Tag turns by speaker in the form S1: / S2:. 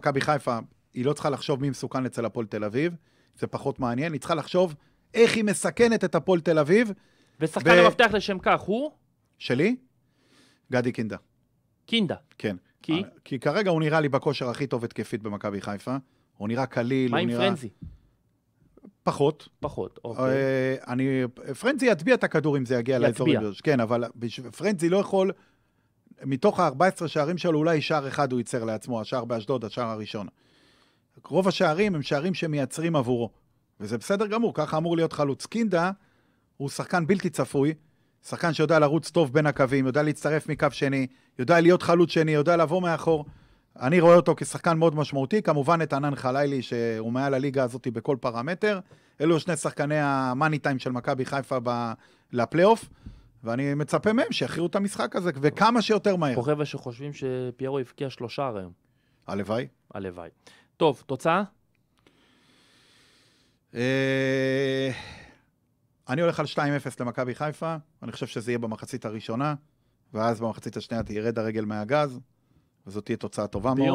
S1: מכבי חיפה, היא לא צריכה לחשוב מי מסוכן אצל הפועל תל אביב, זה פחות מעניין, היא צריכה לחשוב איך היא מסכנת את הפועל תל אביב. ושחקן ו... המפתח
S2: לשם כך הוא?
S1: שלי? גדי קינדה. קינדה. כן. כי? אה, כי כרגע הוא נראה לי בכושר הכי טוב התקפית במכבי חיפה. הוא נראה קליל, הוא נראה... מה עם פרנזי? פחות. פחות, אה, אוקיי. אני... פרנזי יטביע את הכדור אם זה יגיע לאזור. יטביע. כן, אבל פרנזי לא יכול... מתוך ה-14 שערים שלו, אולי שער אחד הוא ייצר לעצמו, השער באשדוד, השער הראשון. רוב השערים הם שערים שמייצרים עבורו, וזה בסדר גמור, ככה אמור להיות חלוץ. קינדה הוא שחקן בלתי צפוי, שחקן שיודע לרוץ טוב בין הקווים, יודע להצטרף מקו שני, יודע להיות חלוץ שני, יודע לבוא מאחור. אני רואה אותו כשחקן מאוד משמעותי, כמובן את ענן חלילי, שהוא מעל הליגה הזאת בכל פרמטר. אלו שני שחקני המאני טיים של מכבי חיפה ב... לפלייאוף. ואני מצפה מהם שיכריעו את המשחק הזה, וכמה שיותר מהר. כוכב שחושבים
S3: שפיירו הבקיע שלושה היום.
S1: הלוואי. הלוואי. טוב, תוצאה? אה, אני הולך על 2-0 למכבי חיפה, אני חושב שזה יהיה במחצית הראשונה, ואז במחצית השנייה תירד הרגל מהגז, וזאת תהיה תוצאה טובה מאוד.